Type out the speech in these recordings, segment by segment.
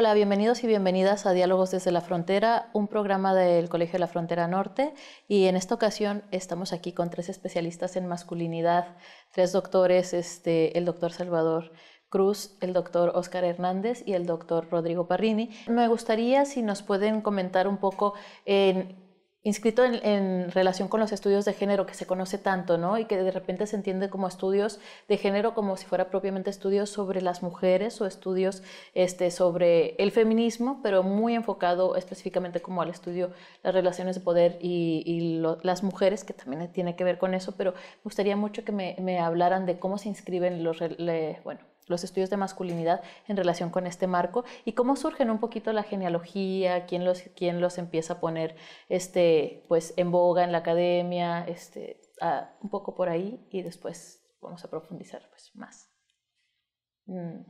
Hola, bienvenidos y bienvenidas a Diálogos desde la Frontera, un programa del Colegio de la Frontera Norte. Y en esta ocasión estamos aquí con tres especialistas en masculinidad, tres doctores, este, el doctor Salvador Cruz, el doctor Óscar Hernández y el doctor Rodrigo Parrini. Me gustaría si nos pueden comentar un poco en inscrito en, relación con los estudios de género que se conoce tanto, ¿no? Y que de repente se entiende como estudios de género como si fuera propiamente estudios sobre las mujeres o estudios este, sobre el feminismo, pero muy enfocado específicamente como al estudio las relaciones de poder y, las mujeres, que también tiene que ver con eso, pero me gustaría mucho que me, hablaran de cómo se inscriben los, bueno, los estudios de masculinidad en relación con este marco y cómo surgen un poquito la genealogía, quién los, los empieza a poner este, pues, en boga en la academia, este, un poco por ahí y después vamos a profundizar pues, más. Mm,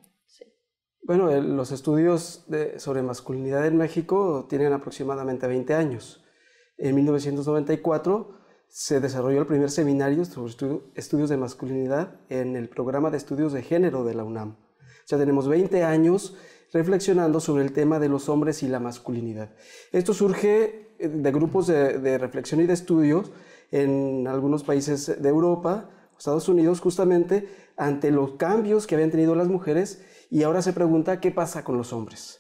bueno, los estudios sobre masculinidad en México tienen aproximadamente 20 años. En 1994 se desarrolló el primer seminario sobre estudios de masculinidad en el programa de estudios de género de la UNAM. Ya tenemos 20 años reflexionando sobre el tema de los hombres y la masculinidad. Esto surge eh, de grupos de, de reflexión y de estudios en algunos países de Europa, Estados Unidos, justamente ante los cambios que habían tenido las mujeres y ahora se pregunta qué pasa con los hombres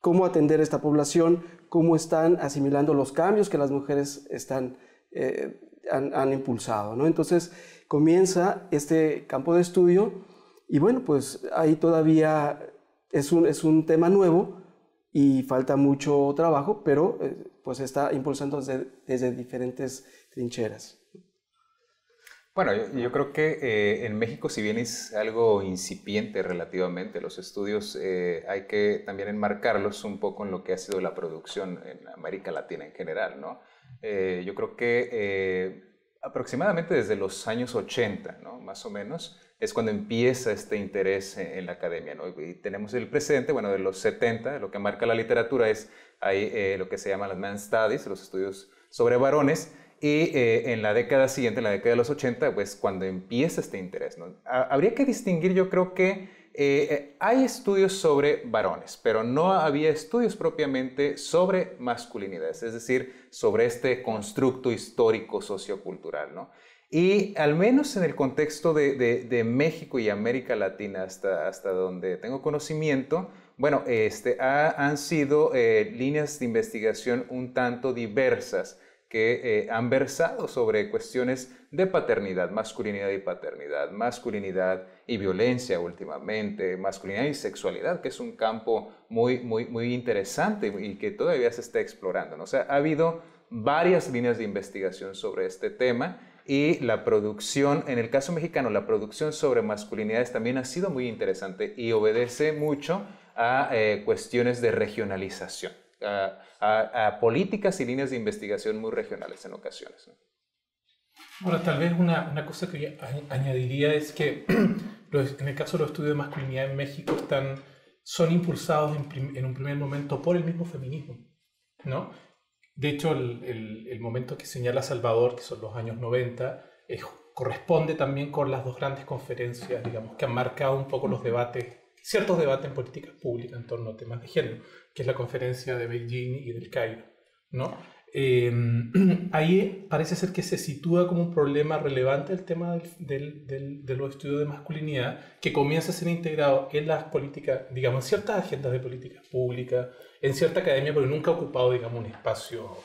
cómo atender esta población, cómo están asimilando los cambios que las mujeres están, eh, han, impulsado. Entonces comienza este campo de estudio y bueno, pues ahí todavía es un, tema nuevo y falta mucho trabajo, pero eh, pues está impulsando desde diferentes trincheras. Bueno, yo, creo que eh, en México, si bien es algo incipiente relativamente, los estudios eh, hay que también enmarcarlos un poco en lo que ha sido la producción en América Latina en general, ¿no? Eh, yo creo que aproximadamente desde los años 80, ¿no? Más o menos, es cuando empieza este interés en, la academia, Y tenemos el presente, bueno, de los 70, lo que marca la literatura es, lo que se llama las man studies, los estudios sobre varones, y eh, en la década siguiente, en la década de los 80, pues cuando empieza este interés, habría que distinguir, yo creo que eh, eh, hay estudios sobre varones, pero no había estudios propiamente sobre masculinidades, es decir, sobre este constructo histórico sociocultural, ¿no? Y al menos en el contexto de, México y América Latina, hasta, donde tengo conocimiento, bueno, este, han sido líneas de investigación un tanto diversas que eh, han versado sobre cuestiones de paternidad, masculinidad y paternidad, masculinidad y violencia últimamente, masculinidad y sexualidad, que es un campo muy, muy, muy interesante y que todavía se está explorando. O sea, ha habido varias líneas de investigación sobre este tema y la producción, en el caso mexicano, la producción sobre masculinidades también ha sido muy interesante y obedece mucho a eh, cuestiones de regionalización a, políticas y líneas de investigación muy regionales en ocasiones. Ahora, tal vez una, cosa que añadiría es que en el caso de los estudios de masculinidad en México están, son impulsados en, un primer momento por el mismo feminismo. ¿no? De hecho, el, momento que señala Salvador, que son los años 90, corresponde también con las dos grandes conferencias, digamos, que han marcado un poco los debates ciertos debates en políticas públicas en torno a temas de género, que es la conferencia de Beijing y del Cairo. ¿no? Eh, ahí parece ser que se sitúa como un problema relevante el tema de los estudios de masculinidad que comienza a ser integrado en las políticas, digamos, ciertas agendas de políticas públicas, en cierta academia, pero nunca ha ocupado, digamos, un espacio,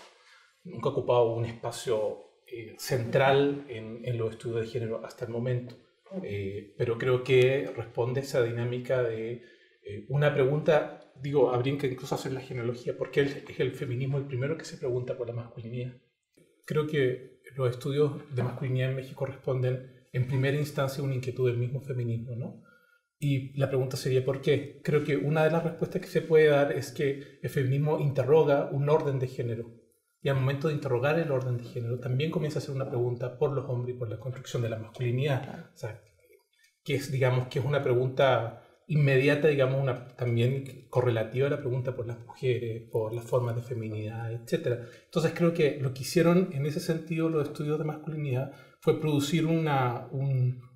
nunca ocupado un espacio eh, central en los estudios de género hasta el momento. Eh, pero creo que responde esa dinámica de eh, una pregunta, digo, habría que incluso hacer la genealogía, porque es el feminismo el primero que se pregunta por la masculinidad. Creo que los estudios de masculinidad en México responden en primera instancia a una inquietud del mismo feminismo, ¿no? Y la pregunta sería ¿por qué? Creo que una de las respuestas que se puede dar es que el feminismo interroga un orden de género y al momento de interrogar el orden de género también comienza a hacer una pregunta por los hombres y por la construcción de la masculinidad. O sea, que es, digamos, que es una pregunta inmediata, digamos, una, también correlativa a la pregunta por las mujeres, por las formas de feminidad, etc. Entonces creo que lo que hicieron en ese sentido los estudios de masculinidad fue producir una,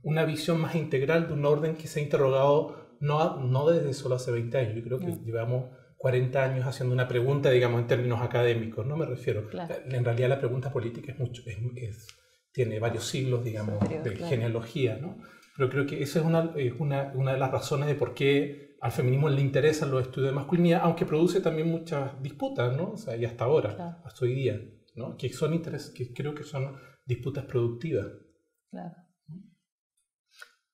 una visión más integral de un orden que se ha interrogado no, no desde solo hace 20 años, yo creo que llevamos 40 años haciendo una pregunta, digamos, en términos académicos, ¿no? Me refiero. En realidad la pregunta política es mucho, es, tiene varios siglos, digamos, de genealogía, ¿no? Pero creo que esa es, una, es una, una, de las razones de por qué al feminismo le interesan los estudios de masculinidad, aunque produce también muchas disputas, ¿no? O sea, y hasta ahora, hasta hoy día, ¿no? Que son intereses, que creo que son disputas productivas. Claro.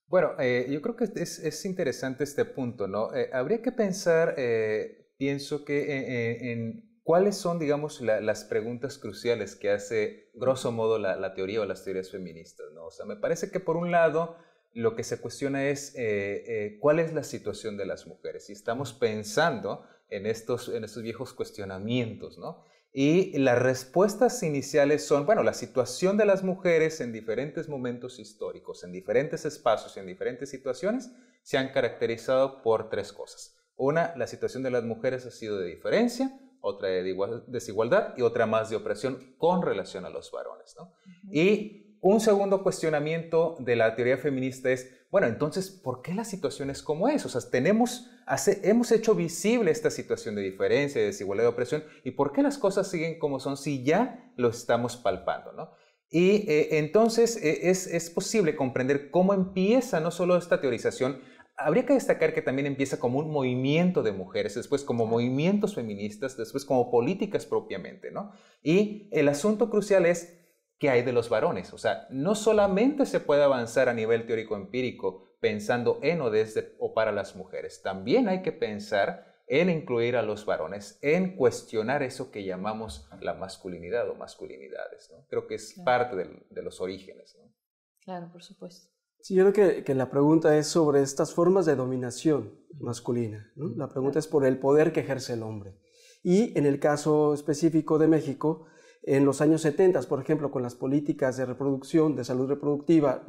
Bueno, eh, yo creo que es, es, interesante este punto, ¿no? Eh, habría que pensar eh, pienso que eh, eh, en, cuáles son, digamos, las preguntas cruciales que hace, grosso modo, la, teoría o las teorías feministas. ¿no? O sea, me parece que por un lado lo que se cuestiona es eh, cuál es la situación de las mujeres. Y estamos pensando en estos, en estos viejos cuestionamientos, ¿no? Y las respuestas iniciales son, bueno, la situación de las mujeres en diferentes momentos históricos, en diferentes espacios, en diferentes situaciones, se han caracterizado por tres cosas. Una, la situación de las mujeres ha sido de diferencia, otra de desigualdad y otra más de opresión con relación a los varones. ¿no? Y un segundo cuestionamiento de la teoría feminista es, bueno, entonces, ¿por qué la situación es como es? O sea, hemos hecho visible esta situación de diferencia, de desigualdad, de opresión, ¿y por qué las cosas siguen como son si ya lo estamos palpando? Y eh, entonces eh, es, es, posible comprender cómo empieza no solo esta teorización habría que destacar que también empieza como un movimiento de mujeres, después como movimientos feministas, después como políticas propiamente, ¿no? Y el asunto crucial es qué hay de los varones. O sea, no solamente se puede avanzar a nivel teórico-empírico pensando en o desde o para las mujeres, también hay que pensar en incluir a los varones, en cuestionar eso que llamamos la masculinidad o masculinidades. ¿no? Creo que es parte de los orígenes. ¿no? Claro, por supuesto. Sí, yo creo que, la pregunta es sobre estas formas de dominación masculina. La pregunta es por el poder que ejerce el hombre. Y en el caso específico de México, en los años 70, por ejemplo, con las políticas de reproducción, de salud reproductiva,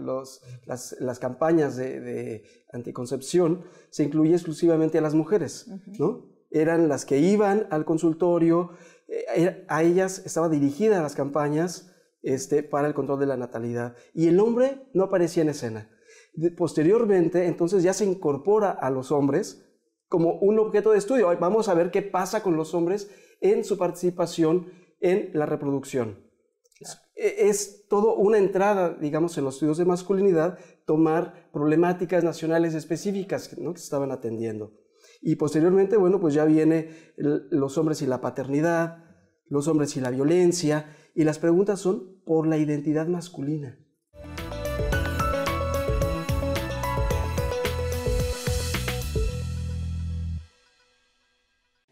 las, campañas de, anticoncepción, se incluía exclusivamente a las mujeres, ¿no? Eran las que iban al consultorio, eh, a ellas estaba dirigida las campañas, este, para el control de la natalidad. Y el hombre no aparecía en escena. Posteriormente, entonces ya se incorpora a los hombres como un objeto de estudio. Vamos a ver qué pasa con los hombres en su participación en la reproducción. E, es, todo una entrada, digamos, en los estudios de masculinidad, tomar problemáticas nacionales específicas que se estaban atendiendo. Y posteriormente, bueno, pues ya viene los hombres y la paternidad, los hombres y la violencia, y las preguntas son, por la identidad masculina.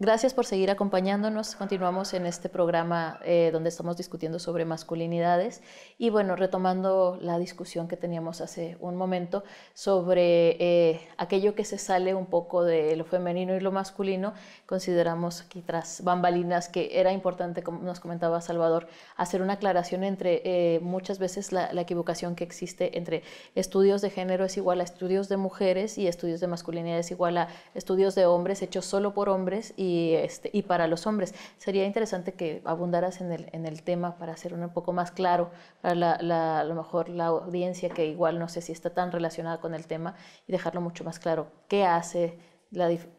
Gracias por seguir acompañándonos. Continuamos en este programa eh, donde estamos discutiendo sobre masculinidades y bueno, retomando la discusión que teníamos hace un momento sobre eh, aquello que se sale un poco de lo femenino y lo masculino, consideramos aquí tras bambalinas que era importante, como nos comentaba Salvador, hacer una aclaración entre eh, muchas veces la, la equivocación que existe entre estudios de género es igual a estudios de mujeres y estudios de masculinidad es igual a estudios de hombres hechos solo por hombres y este, y, para los hombres. Sería interesante que abundaras en el, en el tema para hacerlo un poco más claro para la, a lo mejor la audiencia que igual no sé si está tan relacionada con el tema y dejarlo mucho más claro. ¿Qué hace?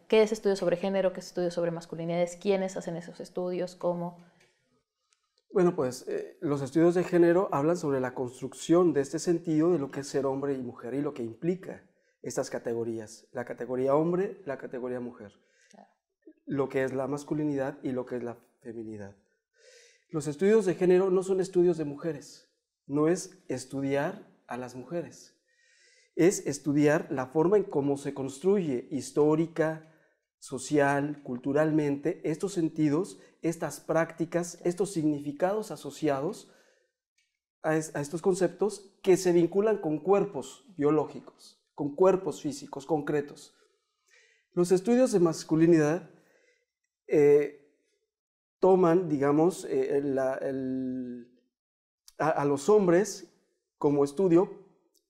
¿Qué es estudio sobre género? ¿Qué es estudio sobre masculinidades? ¿Quiénes hacen esos estudios? ¿Cómo? Bueno, pues eh, los estudios de género hablan sobre la construcción de este sentido de lo que es ser hombre y mujer y lo que implica estas categorías, la categoría hombre, la categoría mujer lo que es la masculinidad y lo que es la feminidad. Los estudios de género no son estudios de mujeres, no es estudiar a las mujeres, es estudiar la forma en cómo se construye histórica, social, culturalmente, estos sentidos, estas prácticas, estos significados asociados a, a estos conceptos que se vinculan con cuerpos biológicos, con cuerpos físicos concretos. Los estudios de masculinidad eh, toman, digamos, eh, a, los hombres como estudio,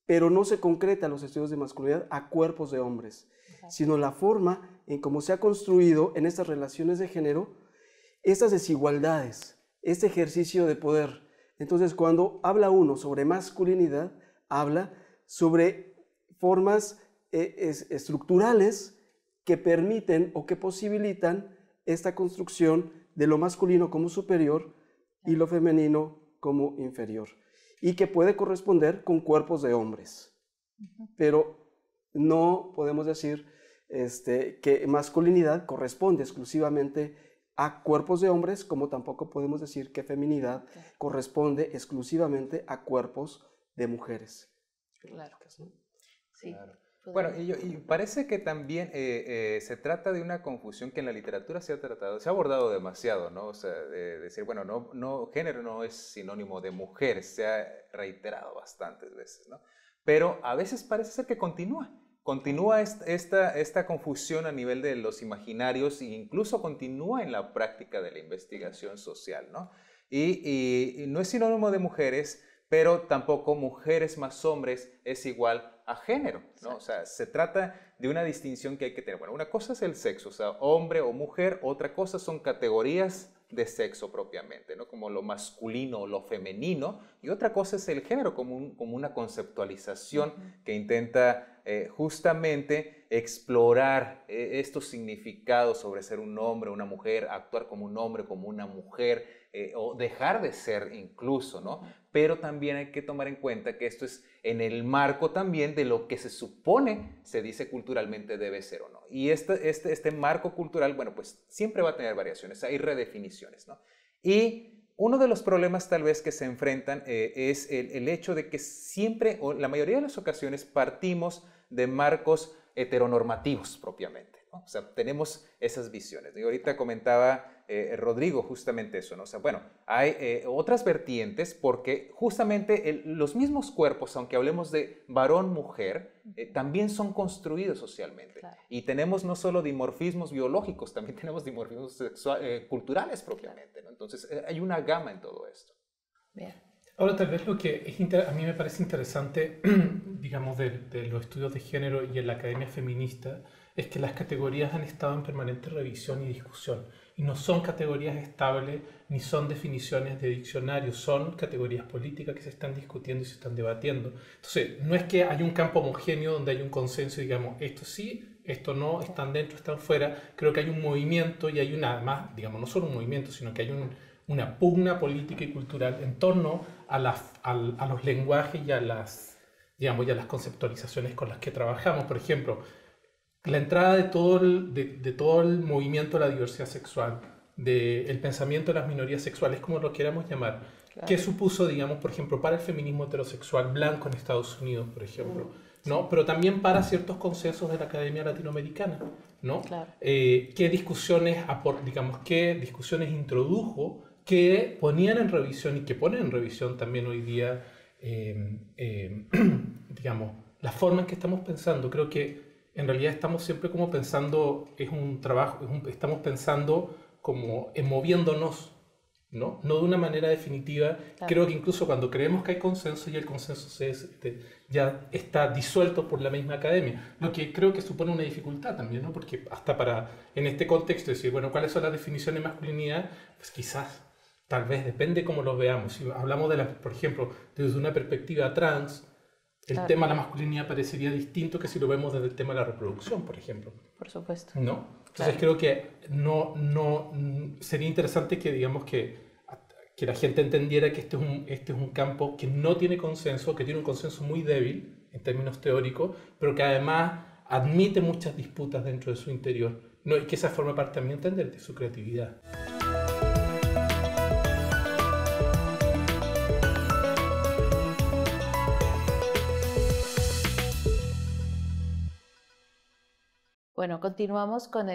pero no se concreta los estudios de masculinidad a cuerpos de hombres, sino la forma en cómo se ha construido en estas relaciones de género estas desigualdades, este ejercicio de poder. Entonces, cuando habla uno sobre masculinidad, habla sobre formas eh, estructurales que permiten o que posibilitan esta construcción de lo masculino como superior y lo femenino como inferior, y que puede corresponder con cuerpos de hombres. Pero no podemos decir este, que masculinidad corresponde exclusivamente a cuerpos de hombres, como tampoco podemos decir que feminidad corresponde exclusivamente a cuerpos de mujeres. Claro. Bueno, y, parece que también eh, eh, se trata de una confusión que en la literatura se ha tratado, se ha abordado demasiado, ¿no? O sea, decir, bueno, no, no, género no es sinónimo de mujer, se ha reiterado bastantes veces, ¿no? Pero a veces parece ser que continúa, continúa esta, confusión a nivel de los imaginarios e incluso continúa en la práctica de la investigación social, ¿no? y no es sinónimo de mujeres, pero tampoco mujeres más hombres es igual a género, ¿no? O sea, se trata de una distinción que hay que tener. Bueno, una cosa es el sexo, o sea, hombre o mujer, otra cosa son categorías de sexo propiamente, ¿no? Como lo masculino o lo femenino, y otra cosa es el género, como, como una conceptualización que intenta eh, justamente explorar eh, estos significados sobre ser un hombre, una mujer, actuar como un hombre, como una mujer, eh, o dejar de ser incluso, ¿no? pero también hay que tomar en cuenta que esto es en el marco también de lo que se supone se dice culturalmente debe ser o no. Y este, este, este marco cultural, bueno, pues siempre va a tener variaciones, hay redefiniciones, ¿no? Y uno de los problemas tal vez que se enfrentan eh, es el, el hecho de que siempre, o la mayoría de las ocasiones, partimos de marcos heteronormativos propiamente. O sea, tenemos esas visiones. Y ahorita comentaba eh, Rodrigo justamente eso, ¿no? O sea, bueno, hay eh, otras vertientes porque justamente los mismos cuerpos, aunque hablemos de varón-mujer, eh, también son construidos socialmente. Y tenemos no solo dimorfismos biológicos, también tenemos dimorfismos culturales propiamente, Entonces, hay una gama en todo esto. Bien. Ahora, tal vez lo que a mí me parece interesante, digamos, de, los estudios de género y en la academia feminista, es que las categorías han estado en permanente revisión y discusión. Y no son categorías estables ni son definiciones de diccionarios son categorías políticas que se están discutiendo y se están debatiendo. Entonces, no es que haya un campo homogéneo donde hay un consenso digamos, esto sí, esto no, están dentro, están fuera. Creo que hay un movimiento y hay una, más digamos, no solo un movimiento, sino que hay una pugna política y cultural en torno a, los lenguajes y a las digamos, las conceptualizaciones con las que trabajamos. Por ejemplo, la entrada de todo el, de, todo el movimiento de la diversidad sexual, del pensamiento de las minorías sexuales, como lo queramos llamar, que supuso, digamos, por ejemplo, para el feminismo heterosexual blanco en Estados Unidos, por ejemplo, mm, ¿no? Pero también para ciertos consensos de la Academia Latinoamericana, ¿no? Eh, ¿Qué discusiones, digamos, qué discusiones introdujo que ponían en revisión y que ponen en revisión también hoy día, eh, eh, digamos, la forma en que estamos pensando? Creo que en realidad estamos siempre como pensando, es un trabajo, estamos pensando como en moviéndonos, ¿no? No de una manera definitiva. Creo que incluso cuando creemos que hay consenso y el consenso se, este, ya está disuelto por la misma academia, lo que creo que supone una dificultad también, ¿no? Porque hasta para, en este contexto, decir, bueno, ¿cuáles son las definiciones de masculinidad? Pues quizás, tal vez, depende cómo los veamos. Si hablamos, de las, por ejemplo, desde una perspectiva trans, el tema de la masculinidad parecería distinto que si lo vemos desde el tema de la reproducción, por ejemplo. Por supuesto. ¿No? Entonces creo que no, no, sería interesante que digamos que, que la gente entendiera que este es, un, este es un campo que no tiene consenso, que tiene un consenso muy débil en términos teóricos, pero que además admite muchas disputas dentro de su interior. ¿no? Y que esa forma parte también entender de su creatividad. Bueno, continuamos con,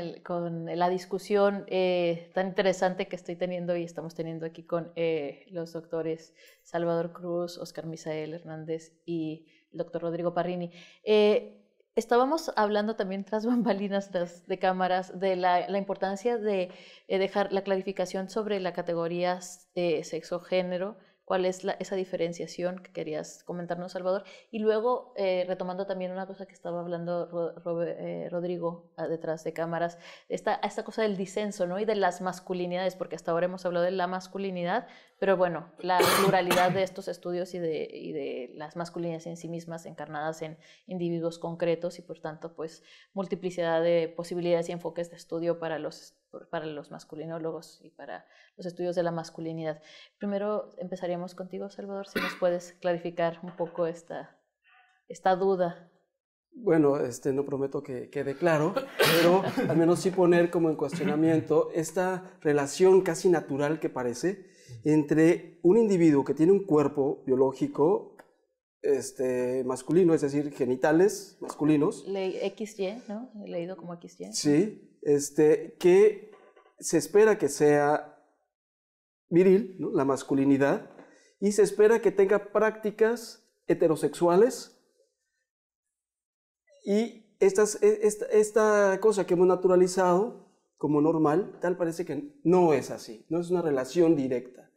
la discusión eh, tan interesante que estoy teniendo y estamos teniendo aquí con eh, los doctores Salvador Cruz, Oscar Misael Hernández y el doctor Rodrigo Parrini. Eh, estábamos hablando también tras bambalinas de cámaras de la, la importancia de dejar la clarificación sobre la categoría sexo-género cuál es esa diferenciación que querías comentarnos, Salvador. Y luego, eh, retomando también una cosa que estaba hablando eh, Rodrigo ah, detrás de cámaras, esta, cosa del disenso ¿no? y de las masculinidades, porque hasta ahora hemos hablado de la masculinidad, pero bueno, la pluralidad de estos estudios y de, las masculinidades en sí mismas encarnadas en individuos concretos y por tanto pues multiplicidad de posibilidades y enfoques de estudio para los, para los masculinólogos y para los estudios de la masculinidad. Primero empezaríamos contigo, Salvador, si nos puedes clarificar un poco esta, esta duda. Bueno, este, no prometo que quede claro, pero al menos sí poner como en cuestionamiento esta relación casi natural que parece entre un individuo que tiene un cuerpo biológico este, masculino, es decir, genitales masculinos. Le XY, ¿no? Leído como XY. Sí, este, que se espera que sea viril, la masculinidad, y se espera que tenga prácticas heterosexuales y e, esta cosa que hemos naturalizado como normal, tal parece que no es así, no es una relación directa.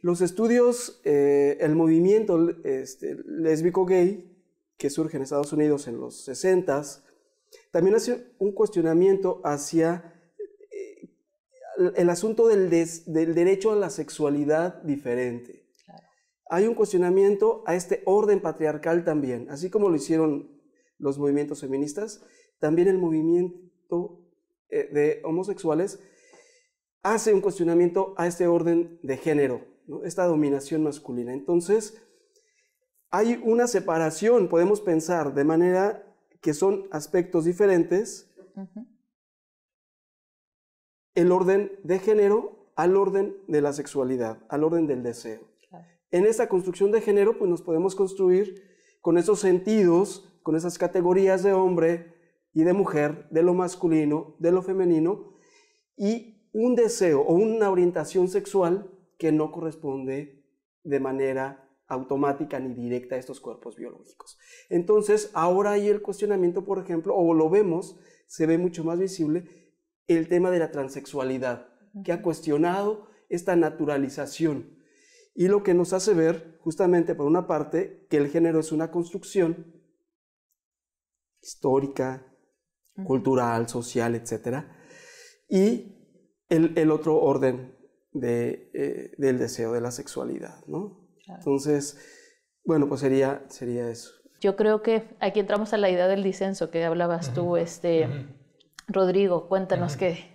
Los estudios, eh, el movimiento este, lésbico-gay que surge en Estados Unidos en los 60 también hace un cuestionamiento hacia eh, el asunto del, derecho a la sexualidad diferente. Hay un cuestionamiento a este orden patriarcal también, así como lo hicieron los movimientos feministas, también el movimiento eh, de homosexuales, hace un cuestionamiento a este orden de género, esta dominación masculina. Entonces, hay una separación, podemos pensar de manera que son aspectos diferentes, el orden de género al orden de la sexualidad, al orden del deseo. En esa construcción de género, pues nos podemos construir con esos sentidos, con esas categorías de hombre, y de mujer, de lo masculino, de lo femenino, y un deseo o una orientación sexual que no corresponde de manera automática ni directa a estos cuerpos biológicos. Entonces, ahora hay el cuestionamiento, por ejemplo, o lo vemos, se ve mucho más visible, el tema de la transexualidad, que ha cuestionado esta naturalización. Y lo que nos hace ver, justamente por una parte, que el género es una construcción histórica, cultural, social, etc. Y el, otro orden eh, del deseo de la sexualidad, ¿no? Entonces, bueno, pues sería, sería eso. Yo creo que aquí entramos a la idea del disenso que hablabas tú, este, Rodrigo, cuéntanos qué.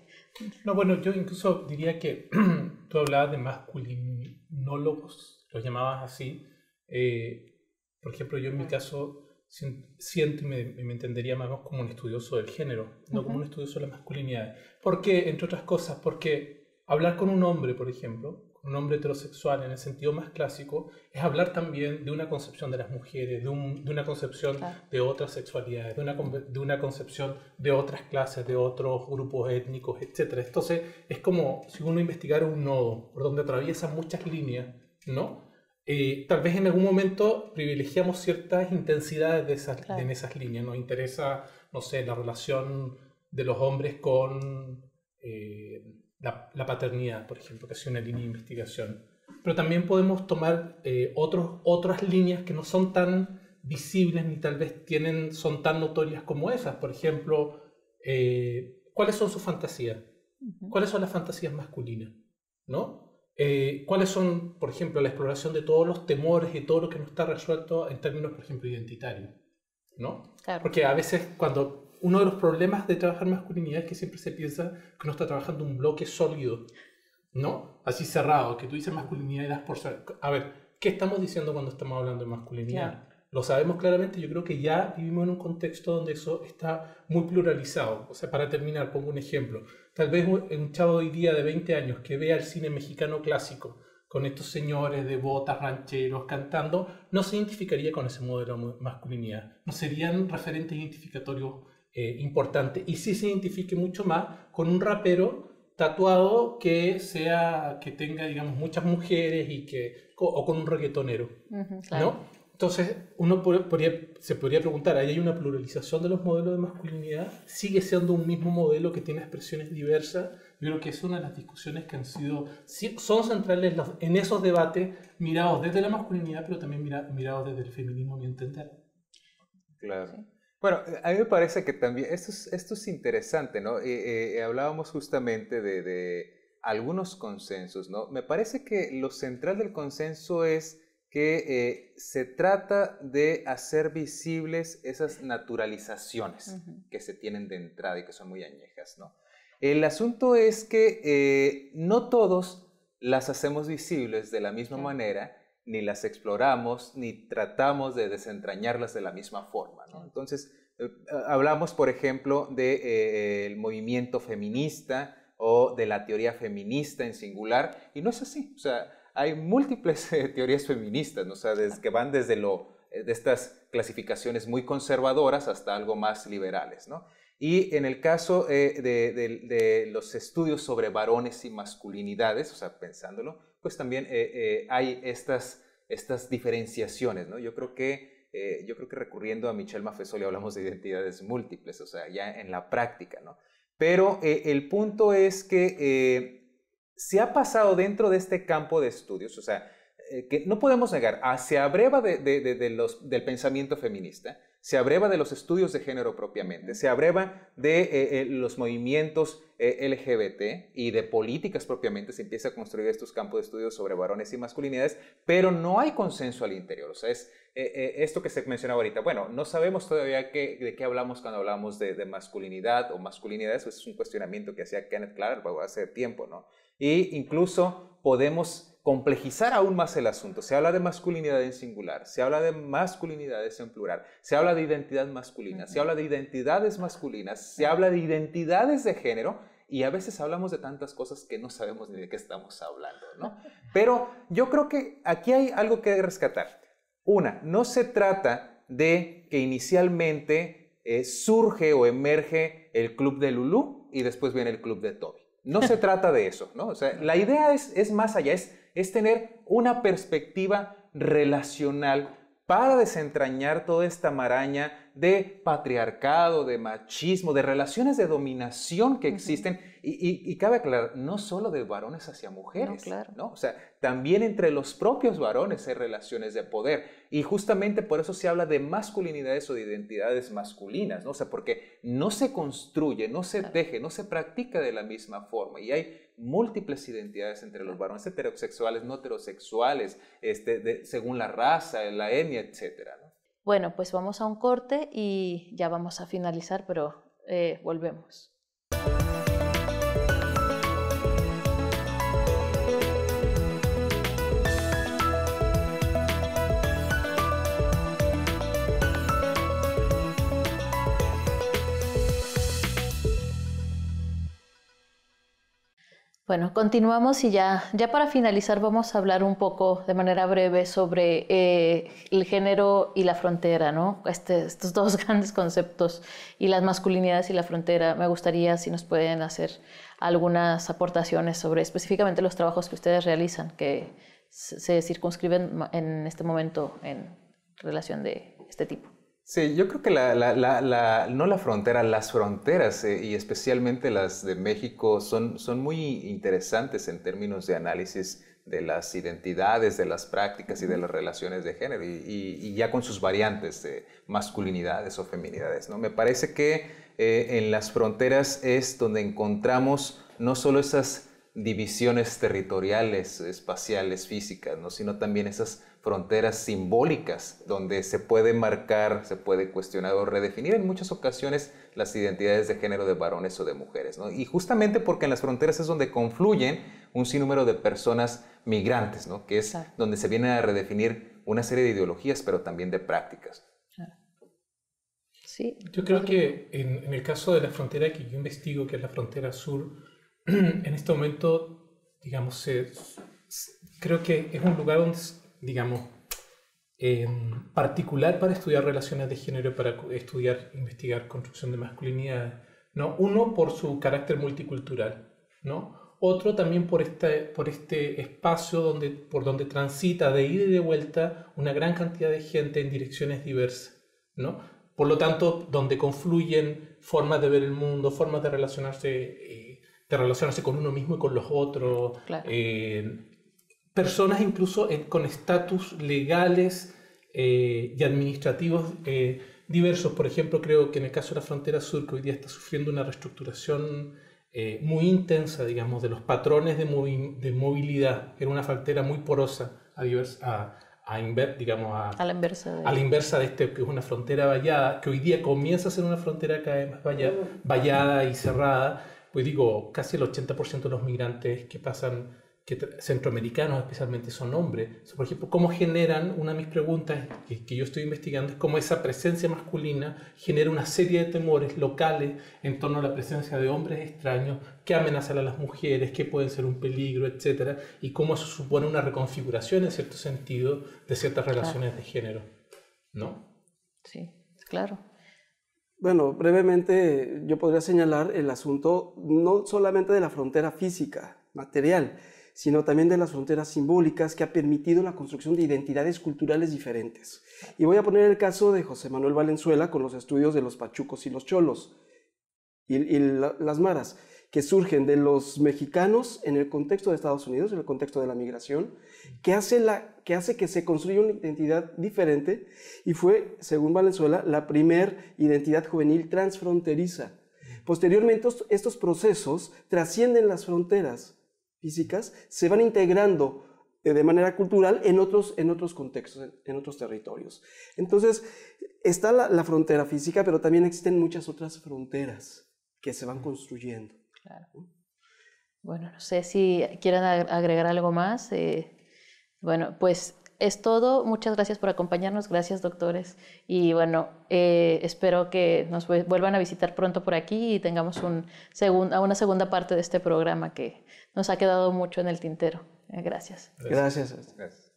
No, bueno, yo incluso diría que tú hablabas de masculinólogos, los llamabas así. Eh, por ejemplo, yo en mi caso siento y me, entendería más como un estudioso del género, no como un estudioso de la masculinidad. ¿Por qué? Entre otras cosas, porque hablar con un hombre, por ejemplo, un hombre heterosexual en el sentido más clásico, es hablar también de una concepción de las mujeres, de, una concepción de otras sexualidades, de una, de una concepción de otras clases, de otros grupos étnicos, etc. Entonces, es como si uno investigara un nodo por donde atraviesan muchas líneas, ¿no? Eh, tal vez en algún momento privilegiamos ciertas intensidades de esas, en esas líneas. Nos interesa, no sé, la relación de los hombres con eh, la, paternidad, por ejemplo, que es una línea de investigación. Pero también podemos tomar eh, otros, otras líneas que no son tan visibles ni tal vez tienen, son tan notorias como esas. Por ejemplo, ¿cuáles son sus fantasías? ¿Cuáles son las fantasías masculinas? ¿No? Eh, cuáles son, por ejemplo, la exploración de todos los temores y todo lo que no está resuelto en términos, por ejemplo, identitarios. ¿no? Porque a veces cuando uno de los problemas de trabajar masculinidad es que siempre se piensa que uno está trabajando un bloque sólido, ¿no? Así cerrado, que tú dices masculinidad y das por... A ver, ¿qué estamos diciendo cuando estamos hablando de masculinidad? lo sabemos claramente, yo creo que ya vivimos en un contexto donde eso está muy pluralizado. O sea, para terminar, pongo un ejemplo. Tal vez un chavo hoy día de 20 años que vea el cine mexicano clásico con estos señores de botas, rancheros, cantando, no se identificaría con ese modelo de masculinidad. No serían referentes identificatorios eh, importantes. Y sí se identifique mucho más con un rapero tatuado que sea que tenga digamos muchas mujeres y que o, con un reggaetonero claro. no entonces, uno se podría preguntar, ¿ahí hay una pluralización de los modelos de masculinidad? ¿Sigue siendo un mismo modelo que tiene expresiones diversas? Yo creo que es una de las discusiones que han sido, son centrales en esos debates mirados desde la masculinidad, pero también mirados desde el feminismo, mi Claro. Bueno, a mí me parece que también, esto es, esto es interesante, ¿no? Eh, eh, eh, hablábamos justamente de algunos consensos, ¿no? Me parece que lo central del consenso es que eh, se trata de hacer visibles esas naturalizaciones que se tienen de entrada y que son muy añejas, ¿no? El asunto es que eh, no todos las hacemos visibles de la misma manera, ni las exploramos, ni tratamos de desentrañarlas de la misma forma, Entonces, eh, hablamos, por ejemplo, del de, movimiento feminista o de la teoría feminista en singular, y no es así, o sea hay múltiples eh, teorías feministas, o sea, que van desde lo, eh, de estas clasificaciones muy conservadoras hasta algo más liberales. ¿no? Y en el caso eh, de, los estudios sobre varones y masculinidades, o sea, pensándolo, pues también hay estas, estas diferenciaciones. ¿no? Yo creo que yo creo que recurriendo a Michelle Maffesoli hablamos de identidades múltiples, o sea, ya en la práctica, ¿no? Pero el punto es que se ha pasado dentro de este campo de estudios, o sea, eh, que no podemos negar, ah, se abreva del pensamiento feminista, se abreva de los estudios de género propiamente, se abreva de eh, eh, los movimientos LGBT y de políticas propiamente, se empieza a construir estos campos de estudios sobre varones y masculinidades, pero no hay consenso al interior, o sea, es esto que se mencionaba ahorita, bueno, no sabemos todavía de qué hablamos cuando hablamos de, masculinidad o masculinidades, Eso pues es un cuestionamiento que hacía Kenneth Clark hace tiempo, ¿no? Y incluso podemos complejizar aún más el asunto. Se habla de masculinidad en singular, se habla de masculinidades en plural, se habla de identidad masculina, se habla de identidades masculinas, se habla de identidades de género y a veces hablamos de tantas cosas que no sabemos ni de qué estamos hablando, Pero yo creo que aquí hay algo que rescatar. Una, no se trata de que inicialmente eh, surge o emerge el club de Lulú y después viene el club de Toby. No se trata de eso, ¿no? O sea, la idea es, es más allá, es, es tener una perspectiva relacional para desentrañar toda esta maraña de patriarcado, de machismo, de relaciones de dominación que existen. y, y, cabe aclarar, no solo de varones hacia mujeres, no, O sea, también entre los propios varones hay relaciones de poder. Y justamente por eso se habla de masculinidades o de identidades masculinas, ¿no? O sea, porque no se construye, no se deje no se practica de la misma forma. Y hay múltiples identidades entre los varones heterosexuales, no heterosexuales, este, según la raza, la etnia, etcétera. Bueno, pues vamos a un corte y ya vamos a finalizar, pero eh, volvemos. Bueno, continuamos y ya, ya para finalizar vamos a hablar un poco de manera breve sobre eh, el género y la frontera, ¿no? Este, estos dos grandes conceptos y las masculinidades y la frontera. Me gustaría si nos pueden hacer algunas aportaciones sobre específicamente los trabajos que ustedes realizan, que se circunscriben en este momento en relación de este tipo. Sí, yo creo que la, no la frontera, las fronteras eh, y especialmente las de México son, muy interesantes en términos de análisis de las identidades, de las prácticas y de las relaciones de género, y, ya con sus variantes de masculinidades o feminidades. ¿no? Me parece que eh, en las fronteras es donde encontramos no solo esas divisiones territoriales, espaciales, físicas, ¿no? sino también esas fronteras simbólicas donde se puede marcar, se puede cuestionar o redefinir en muchas ocasiones las identidades de género de varones o de mujeres. Y justamente porque en las fronteras es donde confluyen un sinnúmero de personas migrantes, ¿no? que es donde se viene a redefinir una serie de ideologías, pero también de prácticas. Sí. Yo creo que en, en, el caso de la frontera que yo investigo, que es la frontera sur, en este momento, digamos, creo que es un lugar donde, digamos, em, particular para estudiar relaciones de género, para estudiar, investigar construcción de masculinidad, ¿no? Uno por su carácter multicultural, ¿no? Otro también por este, por este espacio donde, por donde transita de ida y de vuelta una gran cantidad de gente en direcciones diversas, ¿no? Por lo tanto, donde confluyen formas de ver el mundo, formas de relacionarse. Eh, de relacionarse con uno mismo y con los otros, eh, personas incluso eh, con estatus legales eh, y administrativos diversos. Por ejemplo, creo que en el caso de la frontera sur, que hoy día está sufriendo una reestructuración muy intensa, digamos, de los patrones de, movilidad, era una frontera muy porosa a, a, digamos, a, la inversa de... a inversa de este, que es una frontera vallada, que hoy día comienza a ser una frontera cada vez más mm. vallada y cerrada, pues digo, casi el 80% de los migrantes que pasan, que centroamericanos especialmente, son hombres. por ejemplo, ¿cómo generan, una de mis preguntas que, yo estoy investigando es cómo esa presencia masculina genera una serie de temores locales en torno a la presencia de hombres extraños que amenazan a las mujeres, que pueden ser un peligro, etcétera, y cómo eso supone una reconfiguración en cierto sentido de ciertas relaciones de género, ¿no? Sí, claro. Bueno, brevemente yo podría señalar el asunto no solamente de la frontera física, material, sino también de las fronteras simbólicas que ha permitido la construcción de identidades culturales diferentes. Y voy a poner el caso de José Manuel Valenzuela con los estudios de los pachucos y los cholos y, las maras que surgen de los mexicanos en el contexto de Estados Unidos, en el contexto de la migración, que hace, la, que, hace que se construya una identidad diferente y fue, según Valenzuela, la primer identidad juvenil transfronteriza. Posteriormente, estos procesos trascienden las fronteras físicas, se van integrando eh, de manera cultural en otros, en otros contextos, en otros territorios. Entonces, está la, frontera física, pero también existen muchas otras fronteras que se van construyendo. ¿Mm? Bueno, no sé si quieran agregar algo más. Eh, bueno, pues es todo. Muchas gracias por acompañarnos. Gracias, doctores. Y bueno, eh, espero que nos vuelvan a visitar pronto por aquí y tengamos un una segunda parte de este programa que nos ha quedado mucho en el tintero. Eh, gracias. gracias.